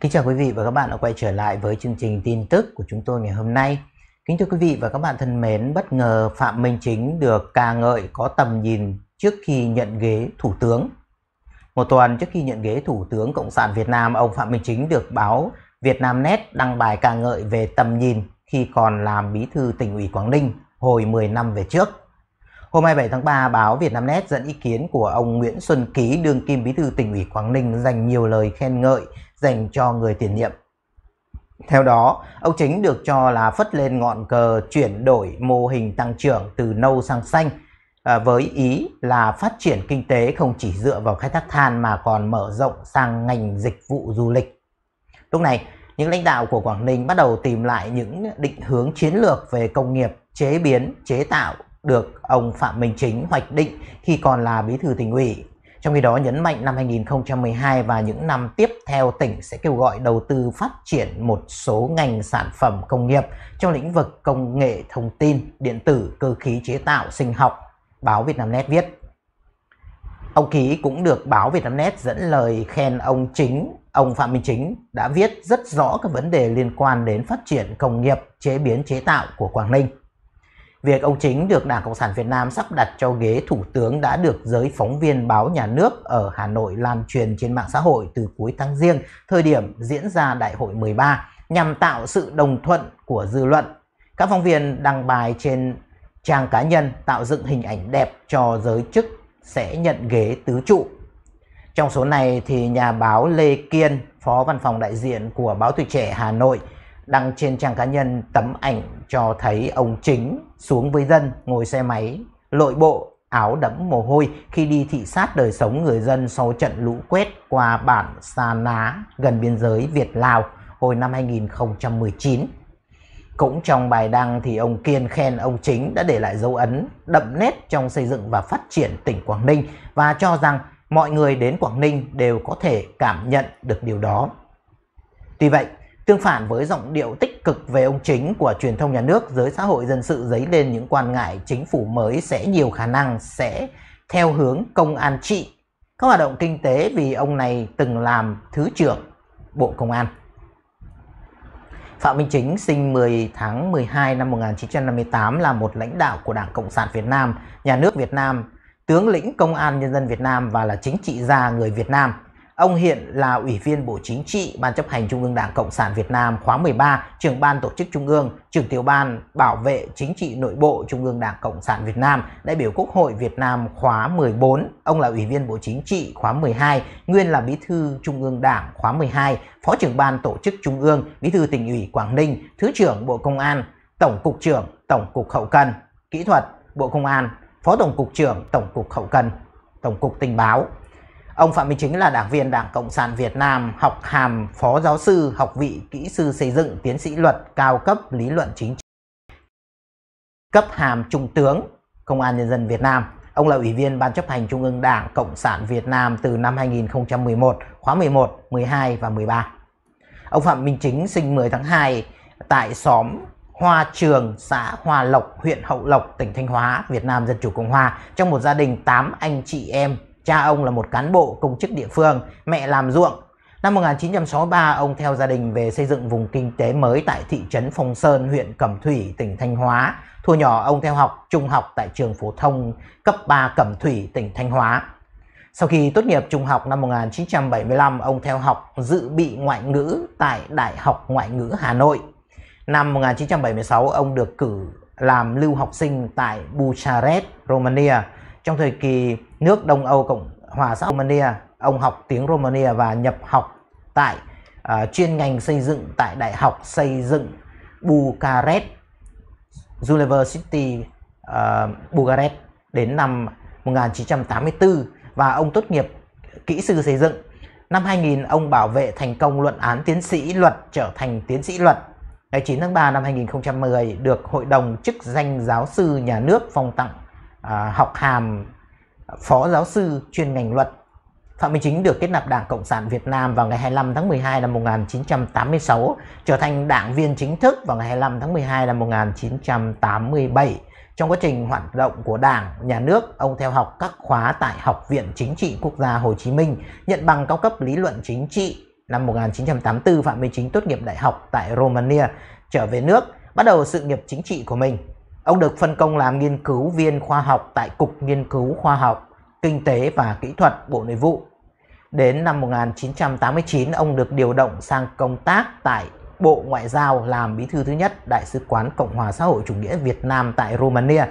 Kính chào quý vị và các bạn đã quay trở lại với chương trình tin tức của chúng tôi ngày hôm nay. Kính thưa quý vị và các bạn thân mến, bất ngờ Phạm Minh Chính được ca ngợi có tầm nhìn trước khi nhận ghế thủ tướng. Một tuần trước khi nhận ghế thủ tướng Cộng sản Việt Nam, ông Phạm Minh Chính được báo Vietnamnet đăng bài ca ngợi về tầm nhìn khi còn làm bí thư tỉnh ủy Quảng Ninh hồi 10 năm về trước. Hôm 27 tháng 3, báo Vietnamnet dẫn ý kiến của ông Nguyễn Xuân Ký, đương kim bí thư tỉnh ủy Quảng Ninh dành nhiều lời khen ngợi dành cho người tiền nhiệm. Theo đó, ông chính được cho là phất lên ngọn cờ chuyển đổi mô hình tăng trưởng từ nâu sang xanh à, với ý là phát triển kinh tế không chỉ dựa vào khai thác than mà còn mở rộng sang ngành dịch vụ du lịch. Lúc này, những lãnh đạo của Quảng Ninh bắt đầu tìm lại những định hướng chiến lược về công nghiệp, chế biến, chế tạo được ông Phạm Minh Chính hoạch định khi còn là bí thư tỉnh ủy trong khi đó nhấn mạnh năm 2012 và những năm tiếp theo tỉnh sẽ kêu gọi đầu tư phát triển một số ngành sản phẩm công nghiệp trong lĩnh vực công nghệ thông tin, điện tử, cơ khí chế tạo, sinh học, báo Vietnamnet viết. Ông Ký cũng được báo Vietnamnet dẫn lời khen ông chính, ông Phạm Minh Chính đã viết rất rõ các vấn đề liên quan đến phát triển công nghiệp chế biến chế tạo của Quảng Ninh. Việc ông Chính được Đảng Cộng sản Việt Nam sắp đặt cho ghế thủ tướng đã được giới phóng viên báo nhà nước ở Hà Nội lan truyền trên mạng xã hội từ cuối tháng riêng, thời điểm diễn ra Đại hội 13, nhằm tạo sự đồng thuận của dư luận. Các phóng viên đăng bài trên trang cá nhân tạo dựng hình ảnh đẹp cho giới chức sẽ nhận ghế tứ trụ. Trong số này thì nhà báo Lê Kiên, phó văn phòng đại diện của báo Tuổi Trẻ Hà Nội, đăng trên trang cá nhân tấm ảnh cho thấy ông chính xuống với dân ngồi xe máy, lội bộ, áo đẫm mồ hôi khi đi thị sát đời sống người dân sau trận lũ quét qua bản Sa Ná gần biên giới Việt-Lào hồi năm 2019. Cũng trong bài đăng thì ông Kiên khen ông Chính đã để lại dấu ấn đậm nét trong xây dựng và phát triển tỉnh Quảng Ninh và cho rằng mọi người đến Quảng Ninh đều có thể cảm nhận được điều đó. Tuy vậy, Tương phản với giọng điệu tích cực về ông chính của truyền thông nhà nước, giới xã hội dân sự dấy lên những quan ngại chính phủ mới sẽ nhiều khả năng sẽ theo hướng công an trị các hoạt động kinh tế vì ông này từng làm Thứ trưởng Bộ Công an. Phạm Minh Chính sinh 10 tháng 12 năm 1958 là một lãnh đạo của Đảng Cộng sản Việt Nam, Nhà nước Việt Nam, tướng lĩnh Công an Nhân dân Việt Nam và là chính trị gia người Việt Nam. Ông hiện là Ủy viên Bộ Chính trị, Ban chấp hành Trung ương Đảng Cộng sản Việt Nam khóa 13, trưởng ban tổ chức Trung ương, trưởng tiểu ban bảo vệ chính trị nội bộ Trung ương Đảng Cộng sản Việt Nam, đại biểu Quốc hội Việt Nam khóa 14. Ông là Ủy viên Bộ Chính trị khóa 12, nguyên là Bí thư Trung ương Đảng khóa 12, Phó trưởng ban tổ chức Trung ương, Bí thư tỉnh ủy Quảng Ninh, Thứ trưởng Bộ Công an, Tổng cục trưởng Tổng cục Hậu cần, Kỹ thuật Bộ Công an, Phó Tổng cục trưởng Tổng cục Hậu cần, Tổng cục Tình báo, Ông Phạm Minh Chính là đảng viên Đảng Cộng sản Việt Nam, học hàm phó giáo sư, học vị kỹ sư xây dựng, tiến sĩ luật, cao cấp lý luận chính trị, cấp hàm trung tướng, Công an Nhân dân Việt Nam. Ông là Ủy viên Ban chấp hành Trung ương Đảng Cộng sản Việt Nam từ năm 2011, khóa 11, 12 và 13. Ông Phạm Minh Chính sinh 10 tháng 2 tại xóm Hoa Trường, xã Hòa Lộc, huyện Hậu Lộc, tỉnh Thanh Hóa, Việt Nam Dân Chủ Cộng Hòa trong một gia đình 8 anh chị em Cha ông là một cán bộ công chức địa phương, mẹ làm ruộng. Năm 1963, ông theo gia đình về xây dựng vùng kinh tế mới tại thị trấn Phong Sơn, huyện Cẩm Thủy, tỉnh Thanh Hóa. Thu nhỏ ông theo học trung học tại trường phổ thông cấp 3 Cẩm Thủy, tỉnh Thanh Hóa. Sau khi tốt nghiệp trung học năm 1975, ông theo học dự bị ngoại ngữ tại Đại học Ngoại ngữ Hà Nội. Năm 1976, ông được cử làm lưu học sinh tại Bucharest, Romania trong thời kỳ nước Đông Âu Cộng hòa xã Romania, ông học tiếng Romania và nhập học tại uh, chuyên ngành xây dựng tại Đại học xây dựng Bucharest, University uh, Bucharest đến năm 1984 và ông tốt nghiệp kỹ sư xây dựng. Năm 2000 ông bảo vệ thành công luận án tiến sĩ luật trở thành tiến sĩ luật. Ngày 9 tháng 3 năm 2010 được Hội đồng chức danh giáo sư nhà nước phong tặng À, học hàm phó giáo sư chuyên ngành luật. Phạm Minh Chính được kết nạp Đảng Cộng sản Việt Nam vào ngày 25 tháng 12 năm 1986, trở thành đảng viên chính thức vào ngày 25 tháng 12 năm 1987. Trong quá trình hoạt động của Đảng, Nhà nước, ông theo học các khóa tại Học viện Chính trị Quốc gia Hồ Chí Minh, nhận bằng cao cấp lý luận chính trị. Năm 1984, Phạm Minh Chính tốt nghiệp đại học tại Romania, trở về nước, bắt đầu sự nghiệp chính trị của mình. Ông được phân công làm nghiên cứu viên khoa học tại Cục Nghiên cứu Khoa học, Kinh tế và Kỹ thuật Bộ Nội vụ. Đến năm 1989, ông được điều động sang công tác tại Bộ Ngoại giao làm bí thư thứ nhất Đại sứ quán Cộng hòa xã hội chủ nghĩa Việt Nam tại Romania.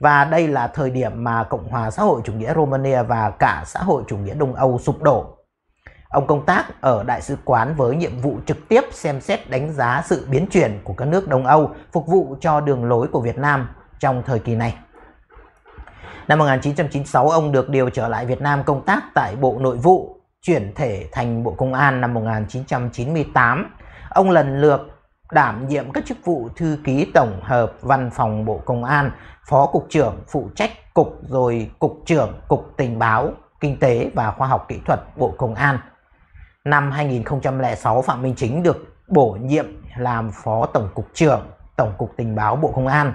Và đây là thời điểm mà Cộng hòa xã hội chủ nghĩa Romania và cả xã hội chủ nghĩa Đông Âu sụp đổ Ông công tác ở đại sứ quán với nhiệm vụ trực tiếp xem xét đánh giá sự biến chuyển của các nước Đông Âu phục vụ cho đường lối của Việt Nam trong thời kỳ này. Năm 1996, ông được điều trở lại Việt Nam công tác tại Bộ Nội vụ, chuyển thể thành Bộ Công an năm 1998. Ông lần lượt đảm nhiệm các chức vụ thư ký tổng hợp văn phòng Bộ Công an, phó cục trưởng phụ trách cục rồi cục trưởng cục tình báo, kinh tế và khoa học kỹ thuật Bộ Công an Năm 2006 Phạm Minh Chính được bổ nhiệm làm Phó Tổng cục trưởng Tổng cục Tình báo Bộ Công an.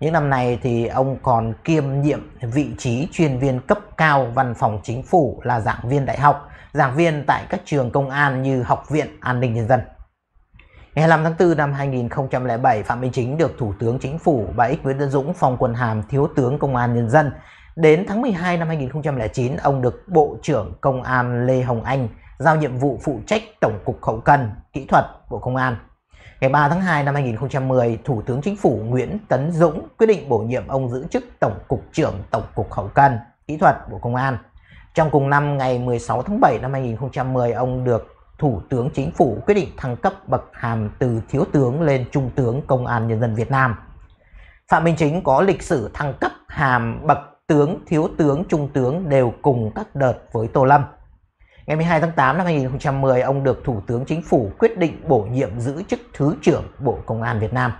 Những năm này thì ông còn kiêm nhiệm vị trí chuyên viên cấp cao văn phòng chính phủ là giảng viên đại học, giảng viên tại các trường công an như Học viện An ninh Nhân dân. Ngày 25 tháng 4 năm 2007, Phạm Minh Chính được Thủ tướng Chính phủ bà Ích Nguyễn Tân Dũng phong quân hàm Thiếu tướng Công an Nhân dân. Đến tháng 12 năm 2009, ông được Bộ trưởng Công an Lê Hồng Anh giao nhiệm vụ phụ trách Tổng cục Hậu cần, Kỹ thuật, Bộ Công an. Ngày 3 tháng 2 năm 2010, Thủ tướng Chính phủ Nguyễn Tấn Dũng quyết định bổ nhiệm ông giữ chức Tổng cục trưởng Tổng cục Hậu cần, Kỹ thuật, Bộ Công an. Trong cùng năm ngày 16 tháng 7 năm 2010, ông được Thủ tướng Chính phủ quyết định thăng cấp bậc hàm từ Thiếu tướng lên Trung tướng Công an Nhân dân Việt Nam. Phạm Minh Chính có lịch sử thăng cấp hàm bậc tướng, thiếu tướng, trung tướng đều cùng các đợt với Tô Lâm. Ngày 12 tháng 8 năm 2010, ông được Thủ tướng Chính phủ quyết định bổ nhiệm giữ chức Thứ trưởng Bộ Công an Việt Nam.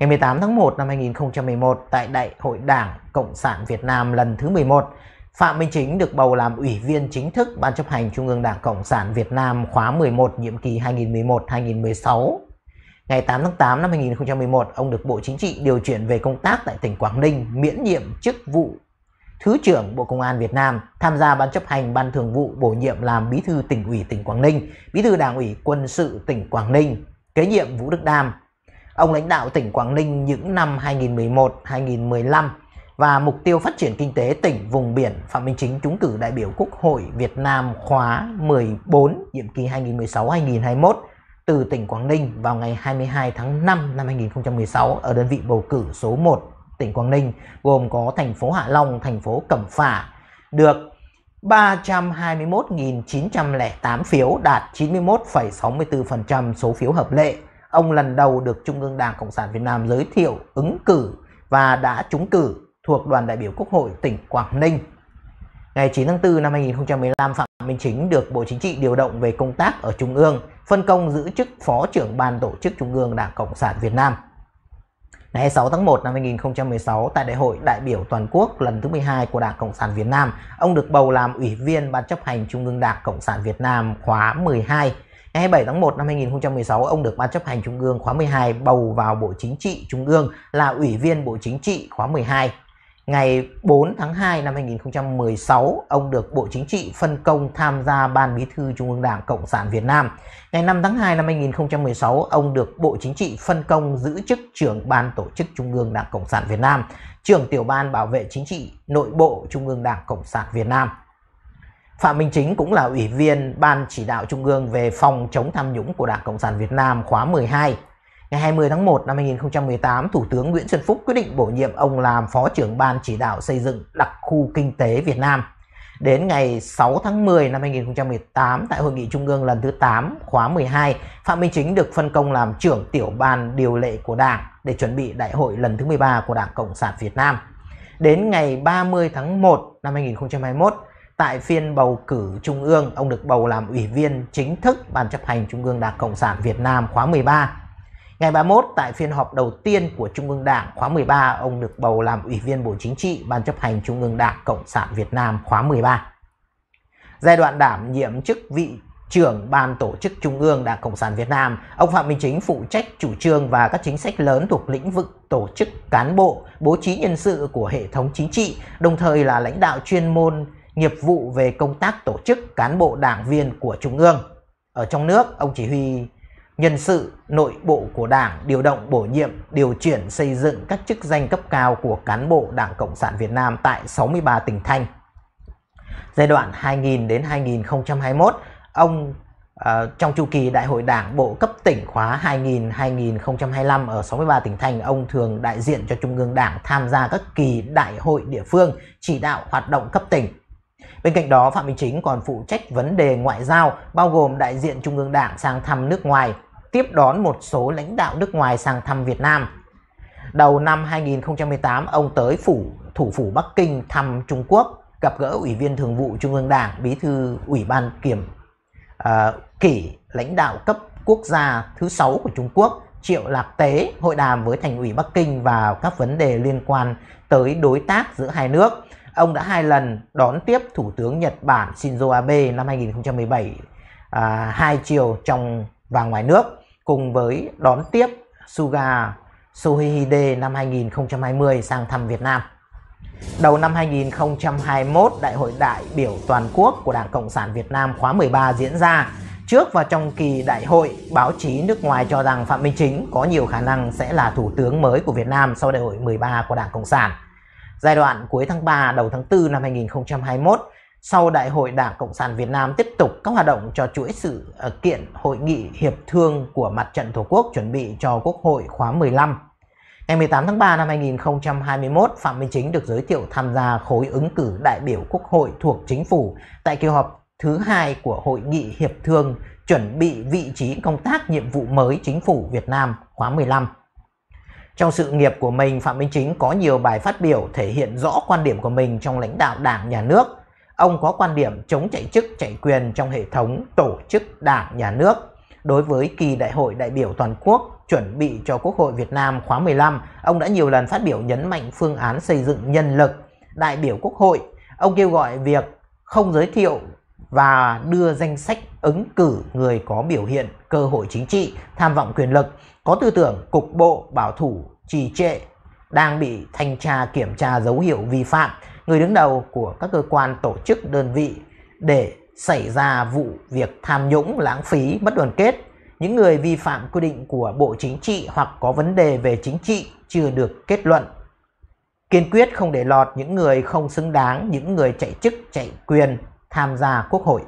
Ngày 18 tháng 1 năm 2011, tại Đại hội Đảng Cộng sản Việt Nam lần thứ 11, Phạm Minh Chính được bầu làm Ủy viên chính thức Ban chấp hành Trung ương Đảng Cộng sản Việt Nam khóa 11 nhiệm kỳ 2011-2016. Ngày 8 tháng 8 năm 2011, ông được Bộ Chính trị điều chuyển về công tác tại tỉnh Quảng Ninh, miễn nhiệm chức vụ Thứ trưởng Bộ Công an Việt Nam tham gia ban chấp hành ban thường vụ bổ nhiệm làm Bí thư tỉnh ủy tỉnh Quảng Ninh, Bí thư Đảng ủy quân sự tỉnh Quảng Ninh, kế nhiệm Vũ Đức Đam. Ông lãnh đạo tỉnh Quảng Ninh những năm 2011-2015 và mục tiêu phát triển kinh tế tỉnh vùng biển Phạm Minh Chính trúng cử đại biểu Quốc hội Việt Nam khóa 14 nhiệm kỳ 2016-2021 từ tỉnh Quảng Ninh vào ngày 22 tháng 5 năm 2016 ở đơn vị bầu cử số 1 tỉnh Quảng Ninh gồm có thành phố Hạ Long, thành phố Cẩm Phả được 321.908 phiếu đạt 91,64% số phiếu hợp lệ. Ông lần đầu được Trung ương Đảng Cộng sản Việt Nam giới thiệu ứng cử và đã trúng cử thuộc đoàn đại biểu Quốc hội tỉnh Quảng Ninh. Ngày 9 tháng 4 năm 2015, Phạm Minh Chính được Bộ Chính trị điều động về công tác ở Trung ương, phân công giữ chức Phó trưởng Ban Tổ chức Trung ương Đảng Cộng sản Việt Nam. Ngày 6 tháng 1 năm 2016 tại Đại hội đại biểu toàn quốc lần thứ 12 của Đảng Cộng sản Việt Nam, ông được bầu làm Ủy viên Ban chấp hành Trung ương Đảng Cộng sản Việt Nam khóa 12. Ngày 27 tháng 1 năm 2016, ông được Ban chấp hành Trung ương khóa 12 bầu vào Bộ Chính trị Trung ương là Ủy viên Bộ Chính trị khóa 12. Ngày 4 tháng 2 năm 2016, ông được Bộ Chính trị phân công tham gia Ban Bí thư Trung ương Đảng Cộng sản Việt Nam. Ngày 5 tháng 2 năm 2016, ông được Bộ Chính trị phân công giữ chức trưởng Ban Tổ chức Trung ương Đảng Cộng sản Việt Nam, trưởng tiểu ban bảo vệ chính trị nội bộ Trung ương Đảng Cộng sản Việt Nam. Phạm Minh Chính cũng là ủy viên Ban chỉ đạo Trung ương về phòng chống tham nhũng của Đảng Cộng sản Việt Nam khóa 12 Ngày 20 tháng 1 năm 2018, Thủ tướng Nguyễn Xuân Phúc quyết định bổ nhiệm ông làm Phó trưởng Ban chỉ đạo xây dựng đặc khu kinh tế Việt Nam. Đến ngày 6 tháng 10 năm 2018 tại Hội nghị Trung ương lần thứ 8 khóa 12, Phạm Minh Chính được phân công làm trưởng tiểu ban điều lệ của Đảng để chuẩn bị đại hội lần thứ 13 của Đảng Cộng sản Việt Nam. Đến ngày 30 tháng 1 năm 2021, tại phiên bầu cử Trung ương, ông được bầu làm Ủy viên chính thức Ban chấp hành Trung ương Đảng Cộng sản Việt Nam khóa 13 Ngày 31 tại phiên họp đầu tiên của Trung ương Đảng khóa 13, ông được bầu làm Ủy viên Bộ Chính trị Ban chấp hành Trung ương Đảng Cộng sản Việt Nam khóa 13. Giai đoạn đảm nhiệm chức vị trưởng Ban Tổ chức Trung ương Đảng Cộng sản Việt Nam, ông Phạm Minh Chính phụ trách chủ trương và các chính sách lớn thuộc lĩnh vực tổ chức cán bộ, bố trí nhân sự của hệ thống chính trị, đồng thời là lãnh đạo chuyên môn, nghiệp vụ về công tác tổ chức cán bộ đảng viên của Trung ương. Ở trong nước, ông chỉ huy nhân sự nội bộ của Đảng điều động bổ nhiệm, điều chuyển xây dựng các chức danh cấp cao của cán bộ Đảng Cộng sản Việt Nam tại 63 tỉnh thành. Giai đoạn 2000 đến 2021, ông Uh, trong chu kỳ đại hội đảng bộ cấp tỉnh khóa 2000-2025 ở 63 tỉnh thành, ông thường đại diện cho Trung ương Đảng tham gia các kỳ đại hội địa phương chỉ đạo hoạt động cấp tỉnh. Bên cạnh đó, Phạm Minh Chính còn phụ trách vấn đề ngoại giao, bao gồm đại diện Trung ương Đảng sang thăm nước ngoài, tiếp đón một số lãnh đạo nước ngoài sang thăm Việt Nam. Đầu năm 2018, ông tới phủ thủ phủ Bắc Kinh thăm Trung Quốc, gặp gỡ Ủy viên Thường vụ Trung ương Đảng, Bí thư Ủy ban Kiểm uh, Kỷ, lãnh đạo cấp quốc gia thứ 6 của Trung Quốc, Triệu Lạc Tế hội đàm với Thành ủy Bắc Kinh và các vấn đề liên quan tới đối tác giữa hai nước. Ông đã hai lần đón tiếp Thủ tướng Nhật Bản Shinzo Abe năm 2017 à, hai chiều trong và ngoài nước cùng với đón tiếp Suga Sohihide năm 2020 sang thăm Việt Nam. Đầu năm 2021, Đại hội đại biểu toàn quốc của Đảng Cộng sản Việt Nam khóa 13 diễn ra. Trước và trong kỳ đại hội, báo chí nước ngoài cho rằng Phạm Minh Chính có nhiều khả năng sẽ là thủ tướng mới của Việt Nam sau đại hội 13 của Đảng Cộng sản. Giai đoạn cuối tháng 3 đầu tháng 4 năm 2021, sau Đại hội Đảng Cộng sản Việt Nam tiếp tục các hoạt động cho chuỗi sự ờ, kiện hội nghị hiệp thương của mặt trận Tổ quốc chuẩn bị cho Quốc hội khóa 15. Ngày 18 tháng 3 năm 2021, Phạm Minh Chính được giới thiệu tham gia khối ứng cử đại biểu Quốc hội thuộc chính phủ tại kỳ họp thứ hai của Hội nghị Hiệp thương chuẩn bị vị trí công tác nhiệm vụ mới chính phủ Việt Nam khóa 15. Trong sự nghiệp của mình, Phạm Minh Chính có nhiều bài phát biểu thể hiện rõ quan điểm của mình trong lãnh đạo đảng, nhà nước – Ông có quan điểm chống chạy chức chạy quyền trong hệ thống tổ chức đảng nhà nước. Đối với kỳ đại hội đại biểu toàn quốc chuẩn bị cho Quốc hội Việt Nam khóa 15, ông đã nhiều lần phát biểu nhấn mạnh phương án xây dựng nhân lực đại biểu Quốc hội. Ông kêu gọi việc không giới thiệu và đưa danh sách ứng cử người có biểu hiện cơ hội chính trị, tham vọng quyền lực, có tư tưởng cục bộ, bảo thủ, trì trệ, đang bị thanh tra kiểm tra dấu hiệu vi phạm người đứng đầu của các cơ quan tổ chức đơn vị để xảy ra vụ việc tham nhũng lãng phí mất đoàn kết những người vi phạm quy định của Bộ Chính trị hoặc có vấn đề về chính trị chưa được kết luận. Kiên quyết không để lọt những người không xứng đáng, những người chạy chức, chạy quyền tham gia quốc hội.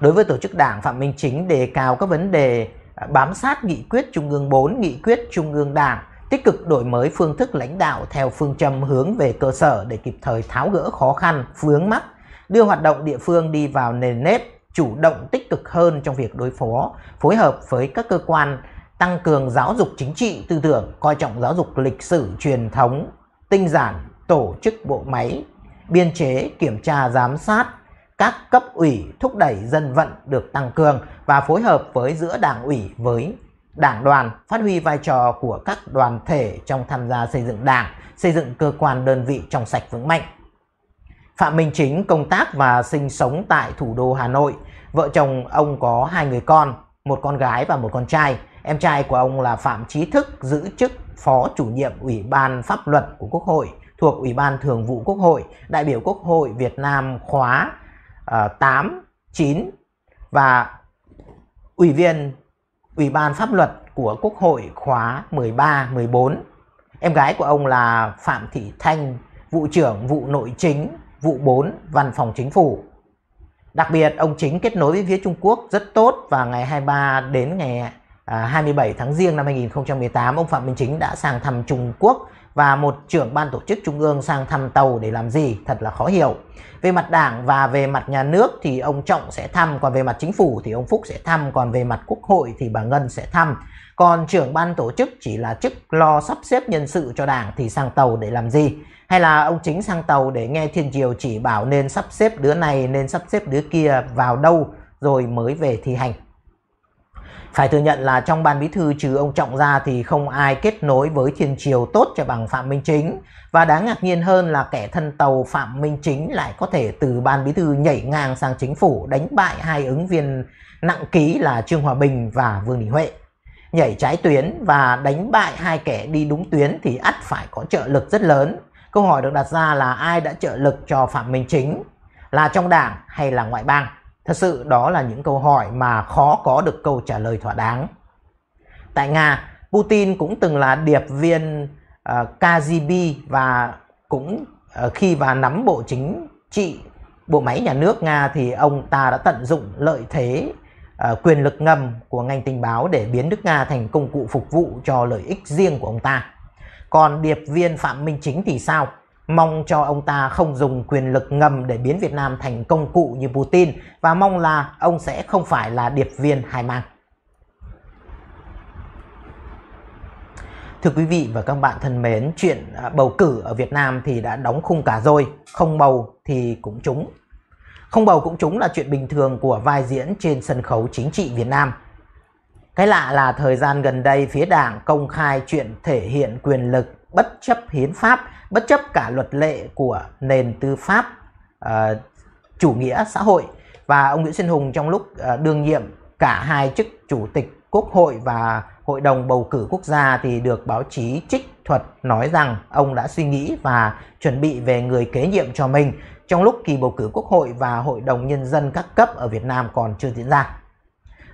Đối với tổ chức đảng, Phạm Minh Chính đề cao các vấn đề à, bám sát nghị quyết Trung ương 4, nghị quyết Trung ương Đảng, tích cực đổi mới phương thức lãnh đạo theo phương châm hướng về cơ sở để kịp thời tháo gỡ khó khăn, vướng mắc, đưa hoạt động địa phương đi vào nền nếp, chủ động tích cực hơn trong việc đối phó, phối hợp với các cơ quan tăng cường giáo dục chính trị tư tưởng, coi trọng giáo dục lịch sử truyền thống, tinh giản tổ chức bộ máy, biên chế, kiểm tra giám sát, các cấp ủy thúc đẩy dân vận được tăng cường và phối hợp với giữa đảng ủy với Đảng đoàn phát huy vai trò của các đoàn thể trong tham gia xây dựng đảng, xây dựng cơ quan đơn vị trong sạch vững mạnh. Phạm Minh Chính công tác và sinh sống tại thủ đô Hà Nội. Vợ chồng ông có hai người con, một con gái và một con trai. Em trai của ông là Phạm Trí Thức giữ chức Phó chủ nhiệm Ủy ban Pháp luật của Quốc hội thuộc Ủy ban Thường vụ Quốc hội, đại biểu Quốc hội Việt Nam khóa uh, 8, 9 và ủy viên Ủy ban pháp luật của Quốc hội khóa 13-14. Em gái của ông là Phạm Thị Thanh, vụ trưởng vụ nội chính, vụ 4, văn phòng chính phủ. Đặc biệt, ông chính kết nối với phía Trung Quốc rất tốt và ngày 23 đến ngày à, 27 tháng riêng năm 2018 ông Phạm Minh Chính đã sang thăm Trung Quốc và một trưởng ban tổ chức trung ương sang thăm tàu để làm gì thật là khó hiểu. Về mặt đảng và về mặt nhà nước thì ông Trọng sẽ thăm, còn về mặt chính phủ thì ông Phúc sẽ thăm, còn về mặt quốc hội thì bà Ngân sẽ thăm. Còn trưởng ban tổ chức chỉ là chức lo sắp xếp nhân sự cho đảng thì sang tàu để làm gì? Hay là ông chính sang tàu để nghe thiên triều chỉ bảo nên sắp xếp đứa này, nên sắp xếp đứa kia vào đâu rồi mới về thi hành. Phải thừa nhận là trong ban bí thư trừ ông Trọng ra thì không ai kết nối với Thiên Triều tốt cho bằng Phạm Minh Chính. Và đáng ngạc nhiên hơn là kẻ thân tàu Phạm Minh Chính lại có thể từ ban bí thư nhảy ngang sang chính phủ đánh bại hai ứng viên nặng ký là Trương Hòa Bình và Vương Đình Huệ. Nhảy trái tuyến và đánh bại hai kẻ đi đúng tuyến thì ắt phải có trợ lực rất lớn. Câu hỏi được đặt ra là ai đã trợ lực cho Phạm Minh Chính? Là trong đảng hay là ngoại bang? Thật sự đó là những câu hỏi mà khó có được câu trả lời thỏa đáng. Tại Nga, Putin cũng từng là điệp viên uh, ờ, KGB và cũng uh, khi và nắm bộ chính trị bộ máy nhà nước Nga thì ông ta đã tận dụng lợi thế uh, quyền lực ngầm của ngành tình báo để biến nước Nga thành công cụ phục vụ cho lợi ích riêng của ông ta. Còn điệp viên Phạm Minh Chính thì sao? mong cho ông ta không dùng quyền lực ngầm để biến Việt Nam thành công cụ như Putin và mong là ông sẽ không phải là điệp viên hài mang. Thưa quý vị và các bạn thân mến, chuyện à, bầu cử ở Việt Nam thì đã đóng khung cả rồi, không bầu thì cũng trúng. Không bầu cũng trúng là chuyện bình thường của vai diễn trên sân khấu chính trị Việt Nam. Cái lạ là thời gian gần đây phía đảng công khai chuyện thể hiện quyền lực bất chấp hiến pháp, bất chấp cả luật lệ của nền tư pháp uh, chủ nghĩa xã hội và ông Nguyễn Xuân Hùng trong lúc uh, đương nhiệm cả hai chức chủ tịch Quốc hội và Hội đồng bầu cử quốc gia thì được báo chí trích thuật nói rằng ông đã suy nghĩ và chuẩn bị về người kế nhiệm cho mình trong lúc kỳ bầu cử quốc hội và hội đồng nhân dân các cấp ở Việt Nam còn chưa diễn ra.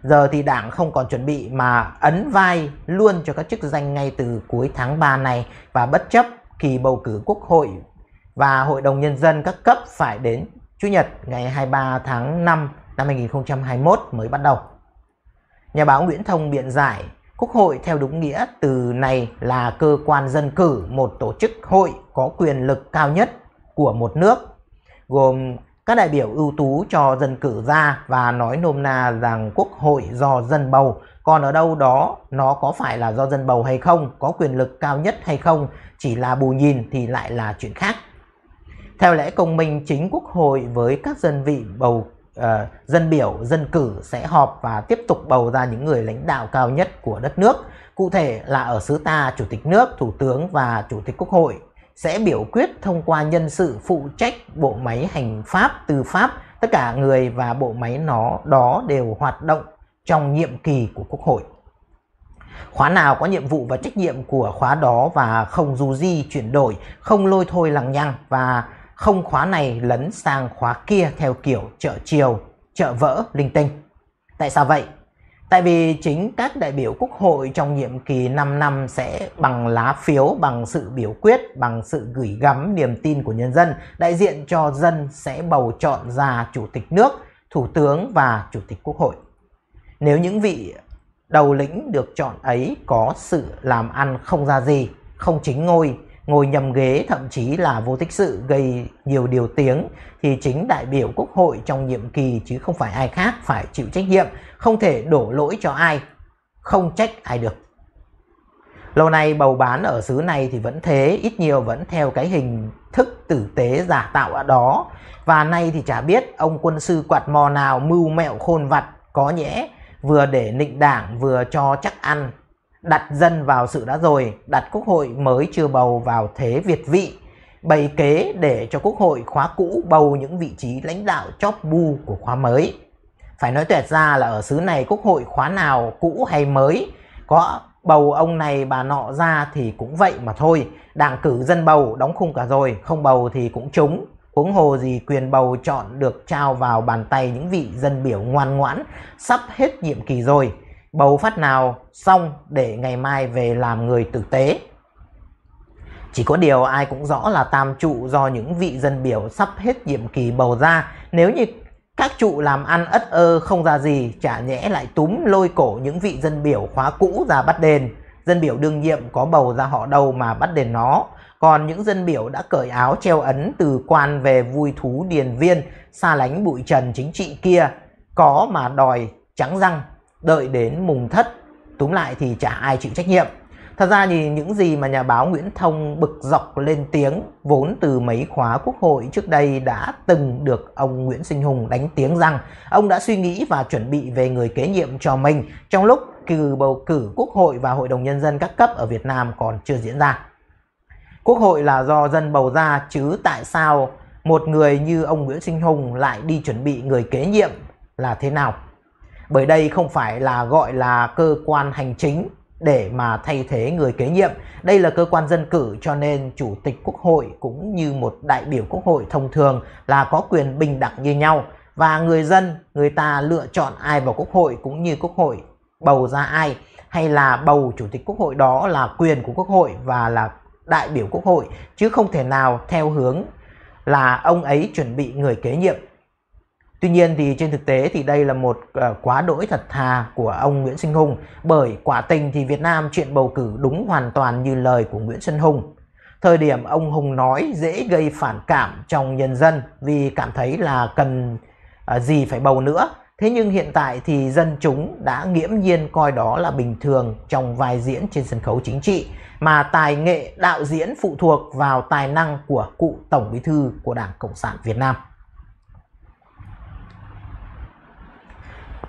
Giờ thì đảng không còn chuẩn bị mà ấn vai luôn cho các chức danh ngay từ cuối tháng 3 này và bất chấp kỳ bầu cử quốc hội và hội đồng nhân dân các cấp phải đến Chủ nhật ngày 23 tháng 5 năm 2021 mới bắt đầu. Nhà báo Nguyễn Thông biện giải Quốc hội theo đúng nghĩa từ này là cơ quan dân cử, một tổ chức hội có quyền lực cao nhất của một nước, gồm các đại biểu ưu tú cho dân cử ra và nói nôm na rằng quốc hội do dân bầu, còn ở đâu đó nó có phải là do dân bầu hay không, có quyền lực cao nhất hay không, chỉ là bù nhìn thì lại là chuyện khác. Theo lẽ công minh chính quốc hội với các dân vị bầu uh, dân biểu, dân cử sẽ họp và tiếp tục bầu ra những người lãnh đạo cao nhất của đất nước. Cụ thể là ở xứ ta, Chủ tịch nước, Thủ tướng và Chủ tịch Quốc hội sẽ biểu quyết thông qua nhân sự phụ trách bộ máy hành pháp, tư pháp, tất cả người và bộ máy nó đó đều hoạt động trong nhiệm kỳ của Quốc hội. Khóa nào có nhiệm vụ và trách nhiệm của khóa đó và không du di chuyển đổi, không lôi thôi lằng nhằng và không khóa này lấn sang khóa kia theo kiểu chợ chiều, chợ vỡ linh tinh. Tại sao vậy? Tại vì chính các đại biểu quốc hội trong nhiệm kỳ 5 năm sẽ bằng lá phiếu, bằng sự biểu quyết, bằng sự gửi gắm niềm tin của nhân dân, đại diện cho dân sẽ bầu chọn ra chủ tịch nước, thủ tướng và chủ tịch quốc hội. Nếu những vị đầu lĩnh được chọn ấy có sự làm ăn không ra gì, không chính ngôi ngồi nhầm ghế thậm chí là vô tích sự gây nhiều điều tiếng thì chính đại biểu quốc hội trong nhiệm kỳ chứ không phải ai khác phải chịu trách nhiệm, không thể đổ lỗi cho ai, không trách ai được. Lâu nay bầu bán ở xứ này thì vẫn thế, ít nhiều vẫn theo cái hình thức tử tế giả tạo ở đó. Và nay thì chả biết ông quân sư quạt mò nào mưu mẹo khôn vặt có nhẽ vừa để nịnh đảng vừa cho chắc ăn đặt dân vào sự đã rồi, đặt quốc hội mới chưa bầu vào thế việt vị, bày kế để cho quốc hội khóa cũ bầu những vị trí lãnh đạo chóp bu của khóa mới. Phải nói tuyệt ra là ở xứ này quốc hội khóa nào cũ hay mới, có bầu ông này bà nọ ra thì cũng vậy mà thôi, đảng cử dân bầu đóng khung cả rồi, không bầu thì cũng trúng, huống hồ gì quyền bầu chọn được trao vào bàn tay những vị dân biểu ngoan ngoãn sắp hết nhiệm kỳ rồi bầu phát nào xong để ngày mai về làm người tử tế. Chỉ có điều ai cũng rõ là tam trụ do những vị dân biểu sắp hết nhiệm kỳ bầu ra, nếu như các trụ làm ăn ất ơ không ra gì, chả nhẽ lại túm lôi cổ những vị dân biểu khóa cũ ra bắt đền. Dân biểu đương nhiệm có bầu ra họ đâu mà bắt đền nó. Còn những dân biểu đã cởi áo treo ấn từ quan về vui thú điền viên, xa lánh bụi trần chính trị kia, có mà đòi trắng răng đợi đến mùng thất túm lại thì chả ai chịu trách nhiệm thật ra thì những gì mà nhà báo nguyễn thông bực dọc lên tiếng vốn từ mấy khóa quốc hội trước đây đã từng được ông nguyễn sinh hùng đánh tiếng rằng ông đã suy nghĩ và chuẩn bị về người kế nhiệm cho mình trong lúc cử bầu cử quốc hội và hội đồng nhân dân các cấp ở việt nam còn chưa diễn ra quốc hội là do dân bầu ra chứ tại sao một người như ông nguyễn sinh hùng lại đi chuẩn bị người kế nhiệm là thế nào bởi đây không phải là gọi là cơ quan hành chính để mà thay thế người kế nhiệm. Đây là cơ quan dân cử cho nên chủ tịch quốc hội cũng như một đại biểu quốc hội thông thường là có quyền bình đẳng như nhau và người dân người ta lựa chọn ai vào quốc hội cũng như quốc hội bầu ra ai hay là bầu chủ tịch quốc hội đó là quyền của quốc hội và là đại biểu quốc hội chứ không thể nào theo hướng là ông ấy chuẩn bị người kế nhiệm Tuy nhiên thì trên thực tế thì đây là một ờ, quá đỗi thật thà của ông Nguyễn Sinh Hùng bởi quả tình thì Việt Nam chuyện bầu cử đúng hoàn toàn như lời của Nguyễn Sinh Hùng. Thời điểm ông Hùng nói dễ gây phản cảm trong nhân dân vì cảm thấy là cần ờ, gì phải bầu nữa. Thế nhưng hiện tại thì dân chúng đã nghiễm nhiên coi đó là bình thường trong vai diễn trên sân khấu chính trị mà tài nghệ đạo diễn phụ thuộc vào tài năng của cụ Tổng Bí thư của Đảng Cộng sản Việt Nam.